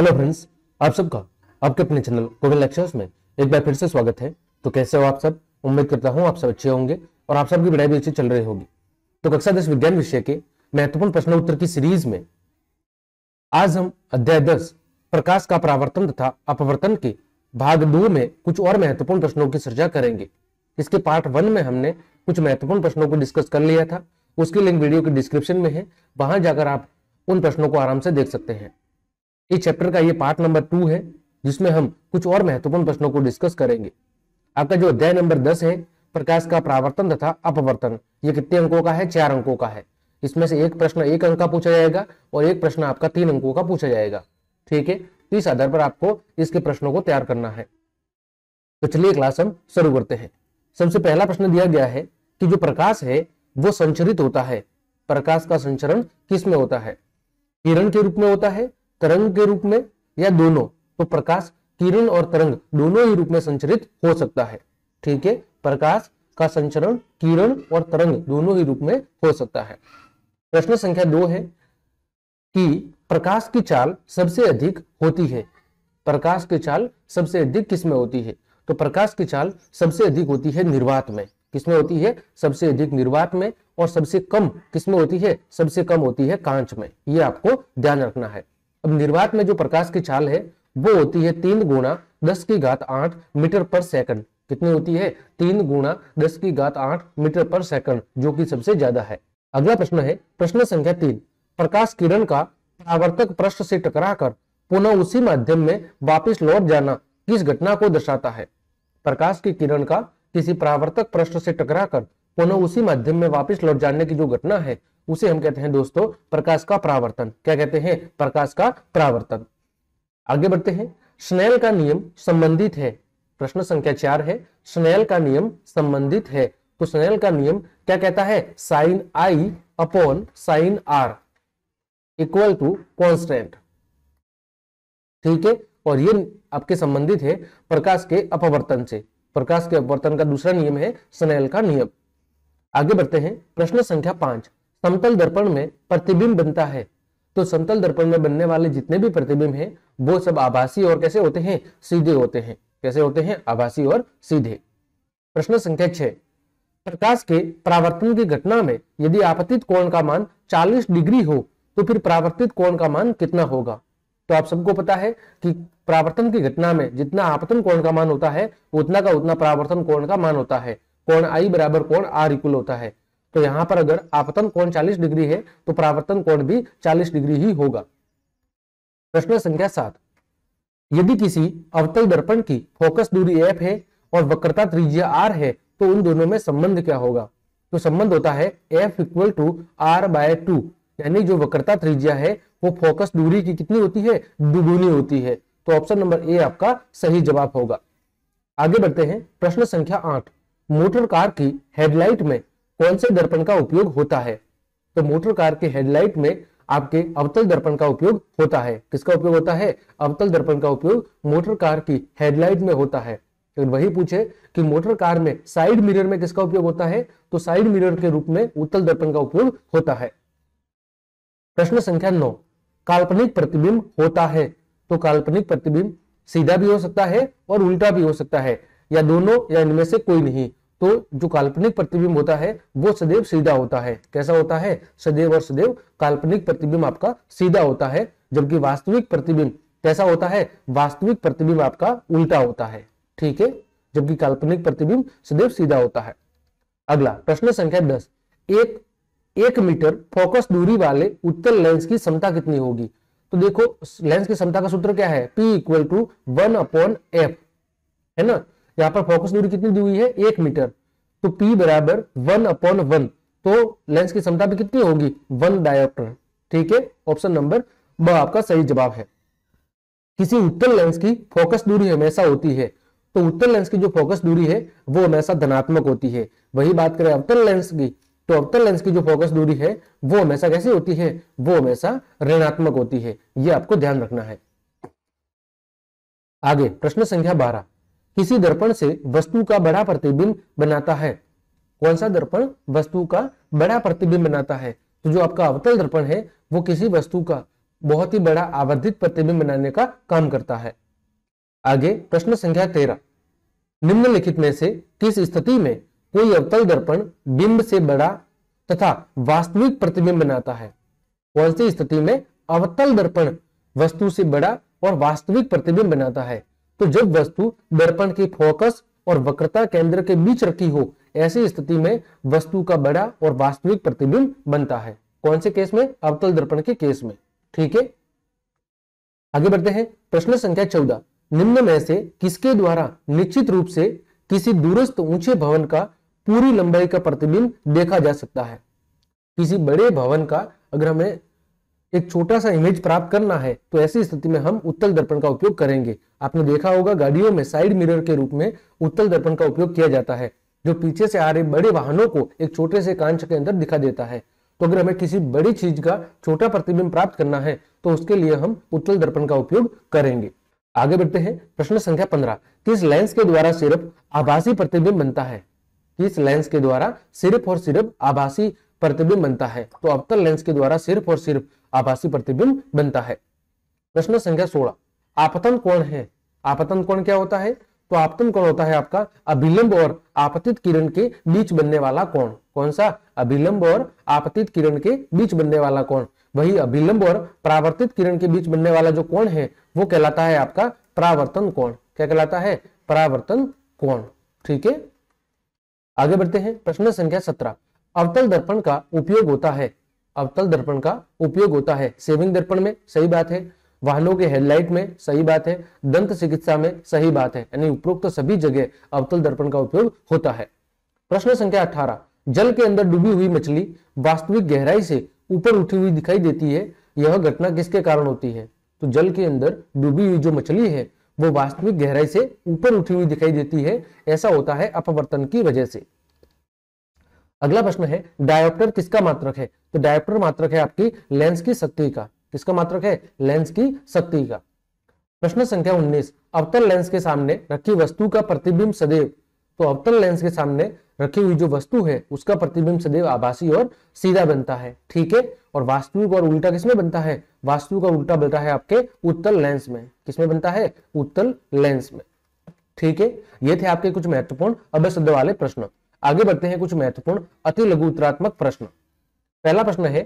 hello friends आप सबका आपके अपने चैनल कोविड लेक्चर्स में एक बार फिर से स्वागत है तो कैसे हो आप सब उम्मीद करता हूँ आप सब अच्छे होंगे और आप सबकी पढ़ाई भी अच्छी चल रही होगी तो कक्षा दस विज्ञान विषय के महत्वपूर्ण प्रश्नोत्तर की सीरीज में आज हम अध्याय दस प्रकाश का परावर्तन तथा अपवर्तन के भाग दो में कुछ और महत्वपूर्ण प्रश्नों की चर्चा करेंगे इसके पार्ट वन में हमने कुछ महत्वपूर्ण प्रश्नों को डिस्कस कर लिया था उसकी लिंक वीडियो के डिस्क्रिप्शन में है वहां जाकर आप उन प्रश्नों को आराम से देख सकते हैं इस चैप्टर का ये पार्ट नंबर टू है जिसमें हम कुछ और महत्वपूर्ण प्रश्नों को डिस्कस करेंगे आपका जो अध्याय नंबर दस है प्रकाश का प्रावर्तन तथा अपवर्तन ये कितने अंकों का है चार अंकों का है इसमें से एक प्रश्न एक अंक का पूछा जाएगा और एक प्रश्न आपका तीन अंकों का पूछा जाएगा ठीक है तो इस आधार पर आपको इसके प्रश्नों को तैयार करना है तो चलिए क्लास हम शुरू करते हैं सबसे पहला प्रश्न दिया गया है कि जो प्रकाश है वो संचरित होता है प्रकाश का संचरण किस में होता है किरण के रूप में होता है तरंग के रूप में या दोनों तो प्रकाश किरण और तरंग दोनों ही रूप में संचरित हो सकता है ठीक है प्रकाश का संचरण किरण और तरंग दोनों ही रूप में हो सकता है प्रश्न संख्या दो है कि प्रकाश की चाल सबसे अधिक होती है प्रकाश की चाल सबसे अधिक किसमें होती है तो प्रकाश की चाल सबसे अधिक होती है निर्वात में किसमें होती है सबसे अधिक निर्वात में और सबसे कम किसमें होती है सबसे कम होती है कांच में यह आपको ध्यान रखना है अब निर्वात में जो प्रकाश की चाल है वो होती है तीन गुणा दस की घात आठ मीटर पर सेकंड कितनी होती है तीन गुणा दस की घात आठ मीटर पर सेकंड जो कि सबसे ज्यादा है अगला प्रश्न है प्रश्न संख्या तीन प्रकाश किरण का आवर्तक प्रश्न से टकराकर पुनः उसी माध्यम में वापस लौट जाना किस घटना को दर्शाता है प्रकाश की किरण का किसी प्रावर्तक प्रश्न से टकराकर पुनः उसी माध्यम में वापस लौट जाने की जो घटना है उसे हम कहते हैं दोस्तों प्रकाश का परावर्तन क्या कहते हैं प्रकाश का परावर्तन आगे बढ़ते हैं स्नेल का नियम संबंधित है प्रश्न संख्या चार है स्नेल का नियम संबंधित है तो स्नेल का नियम क्या कहता है sine I upon sine R equal to constant ठीक है और ये आपके संबंधित है प्रकाश के अपवर्तन से प्रकाश के अपवर्तन का दूसरा नियम है स्नेल का नियम आगे बढ़ते हैं प्रश्न संख्या पांच समतल दर्पण में प्रतिबिंब बनता है तो समतल दर्पण में बनने वाले जितने भी प्रतिबिंब हैं वो सब आभासी और कैसे होते हैं सीधे होते हैं कैसे होते हैं आभासी और सीधे प्रश्न संख्या छह प्रकाश के प्रावर्तन की घटना में यदि आपतित कोण का मान 40 डिग्री हो तो फिर प्रावर्तित कोण का मान कितना होगा तो आप सबको पता है कि प्रावर्तन की घटना में जितना आपतन कोण का मान होता है उतना का उतना प्रावर्तन कोण का मान होता है कोण आई बराबर कोण आर इक्वल होता है तो यहां पर अगर आपतन कोण 40 डिग्री है तो परावर्तन कोण भी 40 डिग्री ही होगा प्रश्न संख्या सात यदि किसी अवतल दर्पण की फोकस दूरी एफ है और वक्रता त्रिज्या आर है तो उन दोनों में संबंध क्या होगा तो संबंध होता है F equal to R by two यानी जो वक्रता त्रिज्या है वो फोकस दूरी की कितनी होती है दुगुनी होती है तो ऑप्शन नंबर ए आपका सही जवाब होगा आगे बढ़ते हैं प्रश्न संख्या आठ मोटर कार की हेडलाइट में कौन से दर्पण का उपयोग होता है तो मोटर कार के हेडलाइट में आपके अवतल दर्पण का उपयोग होता है किसका उपयोग होता है अवतल दर्पण का उपयोग मोटर कार की हेडलाइट में होता है अगर वही पूछे कि मोटर कार में साइड मिरर में किसका उपयोग होता है तो साइड मिरर के रूप में उत्तल दर्पण का उपयोग होता है प्रश्न संख्या नौ काल्पनिक प्रतिबिंब होता है तो काल्पनिक प्रतिबिंब सीधा भी हो सकता है और उल्टा भी हो सकता है या दोनों या इनमें से कोई नहीं तो जो काल्पनिक प्रतिबिंब होता है वो सदैव सीधा होता है कैसा होता है सदैव और सदैव काल्पनिक प्रतिबिंब आपका सीधा होता है जबकि वास्तविक प्रतिबिंब कैसा होता है वास्तविक प्रतिबिंब आपका उल्टा होता है ठीक है जबकि काल्पनिक प्रतिबिंब सदैव सीधा होता है अगला प्रश्न संख्या दस एक एक मीटर फोकस दूरी वाले उत्तर लेंस की क्षमता कितनी होगी तो देखो लेंस की क्षमता का सूत्र क्या है P equal to one upon F है ना यहां पर फोकस दूरी कितनी दी हुई है एक मीटर तो पी बराबर वन अपॉन वन तो लेंस की क्षमता भी कितनी होगी वन डायोप्टर ठीक है ऑप्शन नंबर ब आपका सही जवाब है किसी उत्तर लेंस की फोकस दूरी हमेशा होती है तो उत्तर लेंस की जो फोकस दूरी है वो हमेशा धनात्मक होती है वही बात करें अवतल लेंस की तो अवतल लेंस की जो फोकस दूरी है वो हमेशा कैसी होती है वो हमेशा ऋणात्मक होती है ये आपको ध्यान रखना है आगे प्रश्न संख्या बारह किसी दर्पण से वस्तु का बड़ा प्रतिबिंब बनाता है कौन सा दर्पण वस्तु का बड़ा प्रतिबिंब बनाता है तो जो आपका अवतल दर्पण है वो किसी वस्तु का बहुत ही बड़ा आवर्धित प्रतिबिंब बनाने का काम करता है आगे प्रश्न संख्या तेरह निम्नलिखित में से किस स्थिति में कोई अवतल दर्पण बिंब से बड़ा तथा वास्तविक प्रतिबिंब बनाता है कौन सी स्थिति में अवतल दर्पण वस्तु से बड़ा और वास्तविक प्रतिबिंब बनाता है तो जब वस्तु दर्पण की फोकस और वक्रता केंद्र के बीच रखी हो ऐसी स्थिति में वस्तु का बड़ा और वास्तविक प्रतिबिंब बनता है कौन से केस में अवतल दर्पण के केस में ठीक है आगे बढ़ते हैं प्रश्न संख्या चौदह निम्न में से किसके द्वारा निश्चित रूप से किसी दूरस्थ ऊंचे भवन का पूरी लंबाई का प्रतिबिंब देखा जा सकता है किसी बड़े भवन का अगर हमें एक छोटा सा इमेज प्राप्त करना है तो ऐसी स्थिति में हम उत्तल दर्पण का उपयोग करेंगे आपने देखा होगा गाड़ियों में साइड मिरर के रूप में उत्तल दर्पण का उपयोग किया जाता है जो पीछे से आ रहे बड़े वाहनों को एक छोटे से कांच के अंदर दिखा देता है तो अगर हमें किसी बड़ी चीज का छोटा प्रतिबिंब प्राप्त करना है तो उसके लिए हम उत्तल दर्पण का उपयोग करेंगे आगे बढ़ते हैं प्रश्न संख्या पंद्रह किस लेंस के द्वारा सिर्फ आभासी प्रतिबिंब बनता है किस लेंस के द्वारा सिर्फ और सिर्फ आभासी प्रतिबिंब बनता है तो अवतल लेंस के द्वारा सिर्फ और सिर्फ आभासी प्रतिबिंब बनता है प्रश्न संख्या सोलह आपतन कोण है आपतन कोण क्या होता है तो आपतन कोण होता है आपका अभिलंब और आपतित किरण के बीच बनने वाला कोण कौन सा अभिलंब और आपतित किरण के बीच बनने वाला कोण वही अभिलंब और प्रावर्तित किरण के बीच बनने वाला जो कोण है वो कहलाता है आपका प्रावर्तन कोण क्या कहलाता है प्रावर्तन कोण ठीक है आगे बढ़ते हैं प्रश्न संख्या सत्रह अवतल दर्पण का उपयोग होता है अवतल दर्पण का उपयोग होता है सेविंग दर्पण में सही बात है वाहनों के हेडलाइट में सही बात है दंत चिकित्सा में सही बात है यानी उपरोक्त तो सभी जगह अवतल दर्पण का उपयोग होता है प्रश्न संख्या अठारह जल के अंदर डूबी हुई मछली वास्तविक गहराई से ऊपर उठी हुई दिखाई देती है यह घटना किसके कारण होती है तो जल के अंदर डूबी हुई जो मछली है वो वास्तविक गहराई से ऊपर उठी हुई दिखाई देती है ऐसा होता है अपवर्तन की वजह से अगला प्रश्न है डायोप्टर किसका मात्रक है तो डायोप्टर मात्रक है आपकी लेंस की शक्ति का किसका मात्रक है लेंस की शक्ति का प्रश्न संख्या 19 अवतल लेंस के सामने रखी वस्तु का प्रतिबिंब सदैव तो अवतल लेंस के सामने रखी हुई जो वस्तु है उसका प्रतिबिंब सदैव आभासी और सीधा बनता है ठीक है और वास्तविक और उल्टा किसमें बनता है वास्तु का उल्टा बनता है आपके उत्तल लेंस में किसमें बनता है उत्तल लेंस में ठीक है ये थे आपके कुछ महत्वपूर्ण अभ्य वाले प्रश्न आगे बढ़ते हैं कुछ महत्वपूर्ण अति लघु उत्तरात्मक प्रश्न पहला प्रश्न है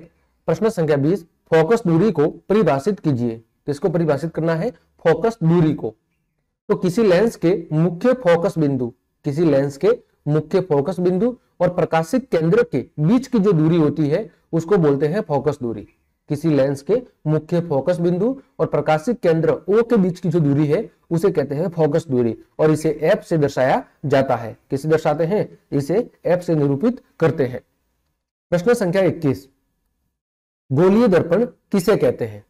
प्रश्न संख्या बीस फोकस दूरी को परिभाषित कीजिए किसको परिभाषित करना है फोकस दूरी को तो किसी लेंस के मुख्य फोकस बिंदु किसी लेंस के मुख्य फोकस बिंदु और प्रकाशित केंद्र के बीच की जो दूरी होती है उसको बोलते हैं फोकस दूरी किसी लेंस के मुख्य फोकस बिंदु और प्रकाशित केंद्र ओ के बीच की जो दूरी है उसे कहते हैं फोकस दूरी और इसे एफ से दर्शाया जाता है किसे दर्शाते हैं इसे एफ से निरूपित करते हैं प्रश्न संख्या 21 गोलीय दर्पण किसे कहते हैं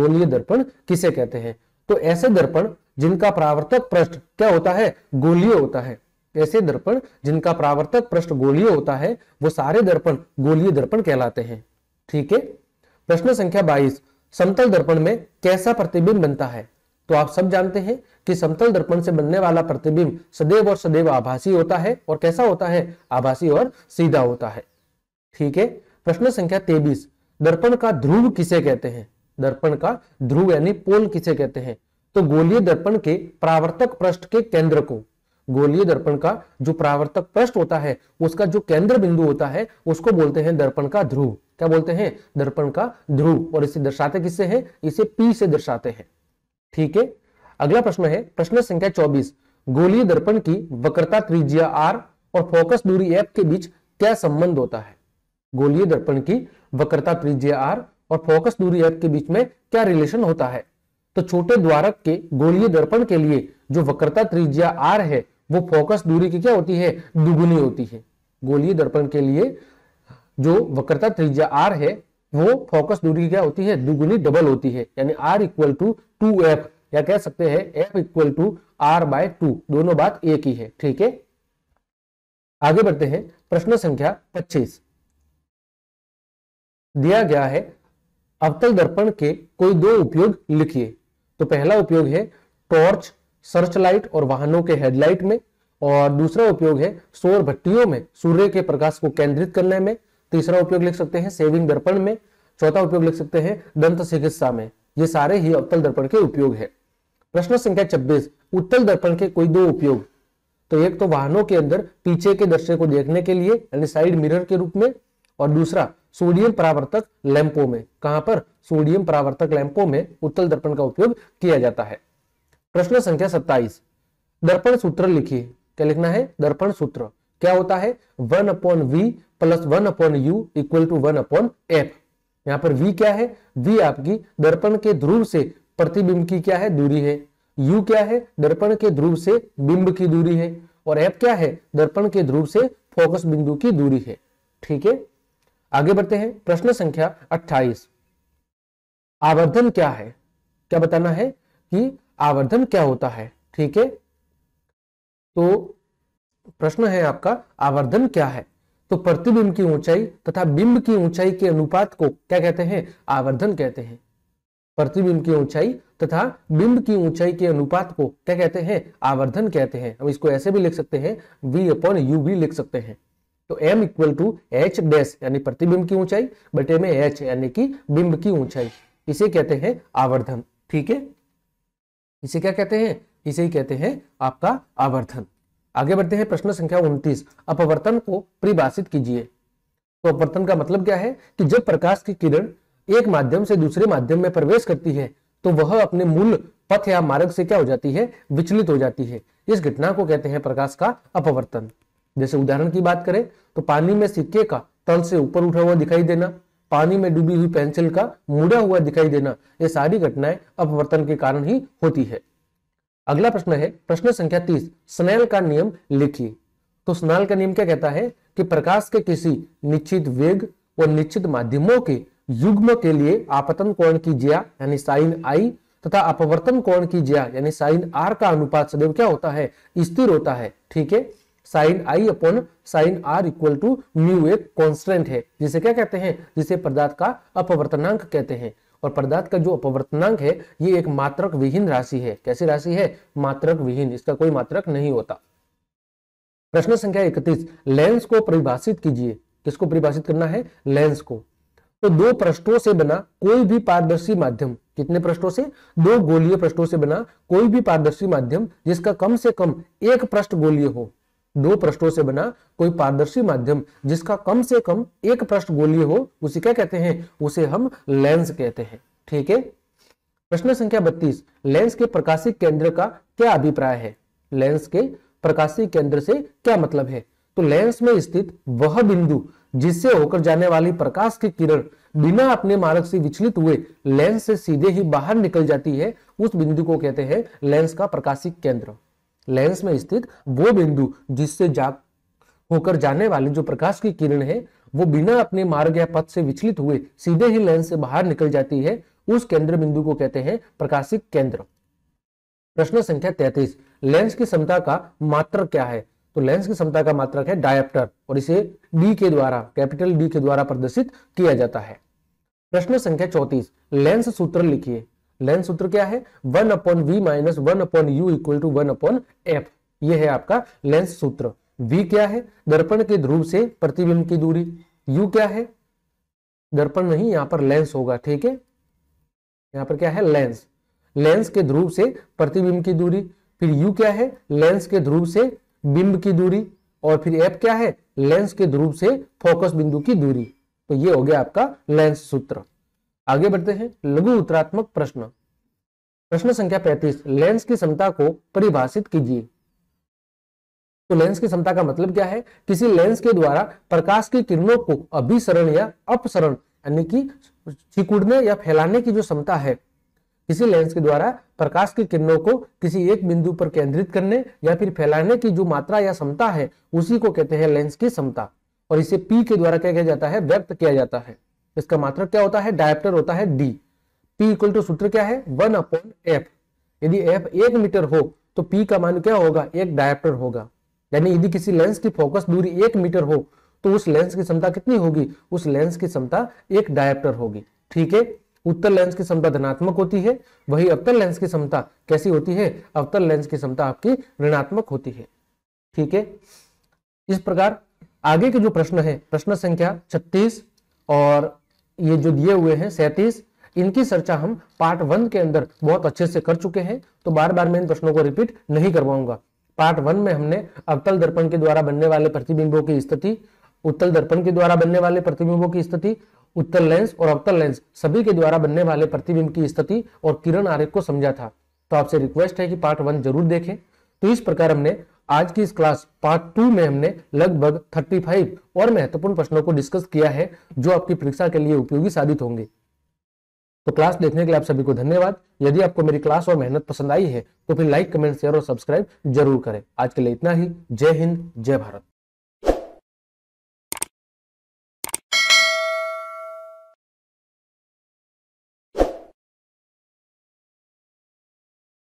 गोलीय दर्पण किसे कहते हैं तो ऐसे दर्पण जिनका प्रावर्तक पृष्ठ क्या होता है गोलीय होता है ऐसे दर्पण जिनका प्रावर्तक पृष्ठ गोलीय होता है वो सारे दर्पण गोलीय दर्पण कहलाते हैं ठीक है प्रश्न संख्या 22 समतल दर्पण में कैसा प्रतिबिंब बनता है तो आप सब जानते हैं कि समतल दर्पण से बनने वाला प्रतिबिंब सदैव और सदैव आभासी होता है और कैसा होता है आभासी और सीधा होता है ठीक है प्रश्न संख्या तेबीस दर्पण का ध्रुव किसे कहते हैं दर्पण का ध्रुव यानी पोल किसे कहते हैं तो गोलीय दर्पण के प्रावर्तक पृष्ठ के केंद्र को गोलीय दर्पण का जो प्रावर्तक पृष्ठ होता है उसका जो केंद्र बिंदु होता है उसको बोलते हैं दर्पण का ध्रुव क्या बोलते हैं दर्पण का ध्रुव और इसे दर्शाते किससे है इसे पी से दर्शाते हैं ठीक है अगला प्रश्न है प्रश्न संख्या चौबीस गोली दर्पण की वक्रता त्रिज्या आर और फोकस दूरी एफ के बीच क्या संबंध होता है गोलीय दर्पण की वक्रता त्रिज्या आर और फोकस दूरी एफ के बीच में क्या रिलेशन होता है तो छोटे द्वारक के गोलीय दर्पण के लिए जो वक्रता त्रिज्या आर है वो फोकस दूरी की क्या होती है दुगुनी होती है गोलीय दर्पण के लिए जो वक्रता त्रिज्या आर है वो फोकस दूरी क्या होती है दुगुनी डबल होती है यानी R equal to two F या कह सकते हैं F equal to R by two दोनों बात एक ही है ठीक है आगे बढ़ते हैं प्रश्न संख्या 25 दिया गया है अवतल दर्पण के कोई दो उपयोग लिखिए तो पहला उपयोग है टॉर्च सर्च लाइट और वाहनों के हेडलाइट में और दूसरा उपयोग है सौर भट्टियों में सूर्य के प्रकाश को केंद्रित करने में तीसरा उपयोग लिख सकते हैं सेविंग दर्पण में चौथा उपयोग लिख सकते हैं दंत चिकित्सा में ये सारे ही अवतल दर्पण के उपयोग है प्रश्न संख्या छब्बीस उत्तल दर्पण के कोई दो उपयोग तो एक तो वाहनों के अंदर पीछे के दृश्य को देखने के लिए यानी साइड मिरर के रूप में और दूसरा सोडियम परावर्तक लैंपो में कहां पर सोडियम परावर्तक लैंपो में उत्तल दर्पण का उपयोग किया जाता है प्रश्न संख्या 27 दर्पण सूत्र लिखिए क्या लिखना है दर्पण सूत्र क्या होता है one upon V plus one upon U equal to one upon F यहां पर वी क्या है वी आपकी दर्पण के ध्रुव से प्रतिबिंब की क्या है दूरी है यू क्या है दर्पण के ध्रुव से बिंब की दूरी है और एफ क्या है दर्पण के ध्रुव से फोकस बिंदु की दूरी है ठीक है आगे बढ़ते हैं प्रश्न संख्या 28 आवर्धन क्या है क्या बताना है कि आवर्धन क्या होता है ठीक है तो प्रश्न है आपका आवर्धन क्या है तो प्रतिबिंब की ऊंचाई तथा बिंब की ऊंचाई के अनुपात को क्या कहते हैं आवर्धन कहते हैं प्रतिबिंब की ऊंचाई तथा बिंब की ऊंचाई के अनुपात को क्या कहते हैं आवर्धन कहते हैं हम इसको ऐसे भी लिख सकते हैं v अपॉन यू भी लिख सकते हैं तो m equal to H dash यानी प्रतिबिंब की ऊंचाई बटे में h यानी कि बिंब की ऊंचाई इसे कहते हैं आवर्धन ठीक है इसे क्या कहते हैं इसे ही कहते हैं आपका आवर्धन आगे बढ़ते हैं प्रश्न संख्या उन्तीस अपवर्तन को परिभाषित कीजिए तो अपवर्तन का मतलब क्या है कि जब प्रकाश की किरण एक माध्यम से दूसरे माध्यम में प्रवेश करती है तो वह अपने मूल पथ या मार्ग से क्या हो जाती है विचलित हो जाती है इस घटना को कहते हैं प्रकाश का अपवर्तन जैसे उदाहरण की बात करें तो पानी में सिक्के का तल से ऊपर उठा हुआ दिखाई देना पानी में डूबी हुई पेंसिल का मुड़ा हुआ दिखाई देना ये सारी घटनाएं अपवर्तन के कारण ही होती है अगला प्रश्न है प्रश्न संख्या तीस स्नेल का नियम लिखिए तो स्नेल का नियम क्या कहता है कि प्रकाश के किसी निश्चित वेग व निश्चित माध्यमों के युग्म के लिए आपतन कोण की जिया यानी साइन आई तथा अपवर्तन कोण की जिया यानी साइन आर का अनुपात सदैव क्या होता है स्थिर होता है ठीक है sine I upon sine R equal to mu एक कॉन्स्टेंट है जिसे क्या कहते हैं जिसे पदार्थ का अपवर्तनांक कहते हैं और पदार्थ का जो अपवर्तनांक है ये एक मात्रक विहीन राशि है कैसी राशि है मात्रक विहीन इसका कोई मात्रक नहीं होता प्रश्न संख्या इकतीस लेंस को परिभाषित कीजिए किसको परिभाषित करना है लेंस को तो दो प्रश्नों से बना कोई भी पारदर्शी माध्यम कितने प्रश्नों से दो गोलीय प्रश्नों से बना कोई भी पारदर्शी माध्यम जिसका कम से कम एक प्रश्न गोलीय हो दो पृष्ठों से बना कोई पारदर्शी माध्यम जिसका कम से कम एक पृष्ठ गोलीय हो उसे क्या कहते हैं उसे हम लेंस कहते हैं ठीक है प्रश्न संख्या बत्तीस लेंस के प्रकाशीय केंद्र का क्या अभिप्राय है लेंस के प्रकाशित केंद्र से क्या मतलब है तो लेंस में स्थित वह बिंदु जिससे होकर जाने वाली प्रकाश की किरण बिना अपने मार्ग से विचलित हुए लेंस से सीधे ही बाहर निकल जाती है उस बिंदु को कहते हैं लेंस का प्रकाशिक केंद्र लेंस में स्थित वो बिंदु जिससे जा होकर जाने वाली जो प्रकाश की किरण है वो बिना अपने मार्ग या पथ से विचलित हुए सीधे ही लेंस से बाहर निकल जाती है उस केंद्र बिंदु को कहते हैं प्रकाशिक केंद्र प्रश्न संख्या तैतीस लेंस की क्षमता का मात्र क्या है तो लेंस की क्षमता का मात्रक है डायप्टर और इसे डी के द्वारा कैपिटल डी के द्वारा प्रदर्शित किया जाता है प्रश्न संख्या चौतीस लेंस सूत्र लिखिए लेन सूत्र क्या है one upon V minus one upon U equal to one upon F ये है आपका लेंस सूत्र v क्या है दर्पण के ध्रुव से प्रतिबिंब की दूरी u क्या है दर्पण नहीं यहां पर लेंस होगा ठीक है यहां पर क्या है लेंस लेंस के ध्रुव से प्रतिबिंब की दूरी फिर u क्या है लेंस के ध्रुव से बिंब की दूरी और फिर f क्या है लेंस के ध्रुव से फोकस बिंदु की दूरी तो ये हो गया आपका लेंस सूत्र आगे बढ़ते हैं लघु उत्तरात्मक प्रश्न प्रश्न संख्या 35 लेंस की क्षमता को परिभाषित कीजिए तो लेंस की क्षमता का मतलब क्या है किसी लेंस के द्वारा प्रकाश की किरणों को अभिसरण या अपसरण यानी कि सिकुड़ने या फैलाने की जो क्षमता है किसी लेंस के द्वारा प्रकाश की किरणों को किसी एक बिंदु पर केंद्रित करने या फिर फैलाने की जो मात्रा या क्षमता है उसी को कहते हैं लेंस की क्षमता और इसे पी के द्वारा क्या किया जाता है व्यक्त किया जाता है इसका मात्रक क्या होता है डायप्टर होता है डी पी इक्वल टू सूत्र क्या है वन अपॉन एफ यदि एफ एक मीटर हो तो पी का मान क्या होगा एक डायप्टर होगा यानी यदि किसी लेंस की फोकस दूरी एक मीटर हो तो उस लेंस की क्षमता कितनी होगी उस लेंस की क्षमता एक डायप्टर होगी ठीक है उत्तर लेंस की क्षमता धनात्मक होती है वही अवतर लेंस की क्षमता कैसी होती है अवतर लेंस की क्षमता आपकी ऋणात्मक होती है ठीक है इस प्रकार आगे के जो प्रश्न है प्रश्न संख्या छत्तीस और ये जो दिए हुए हैं सैतीस इनकी चर्चा हम पार्ट वन के अंदर बहुत अच्छे से कर चुके हैं तो बार बार मैं इन प्रश्नों को रिपीट नहीं करवाऊंगा पार्ट वन में हमने अवतल दर्पण के द्वारा बनने वाले प्रतिबिंबों की स्थिति उत्तल दर्पण के द्वारा बनने वाले प्रतिबिंबों की स्थिति उत्तल लेंस और अवतल लेंस सभी के द्वारा बनने वाले प्रतिबिंब की स्थिति और किरण आरेख को समझा था तो आपसे रिक्वेस्ट है कि पार्ट वन जरूर देखें तो इस प्रकार हमने आज की इस क्लास पार्ट टू में हमने लगभग 35 और महत्वपूर्ण प्रश्नों को डिस्कस किया है जो आपकी परीक्षा के लिए उपयोगी साबित होंगे तो क्लास देखने के लिए आप सभी को धन्यवाद यदि आपको मेरी क्लास और मेहनत पसंद आई है तो फिर लाइक कमेंट शेयर और सब्सक्राइब जरूर करें आज के लिए इतना ही जय हिंद जय भारत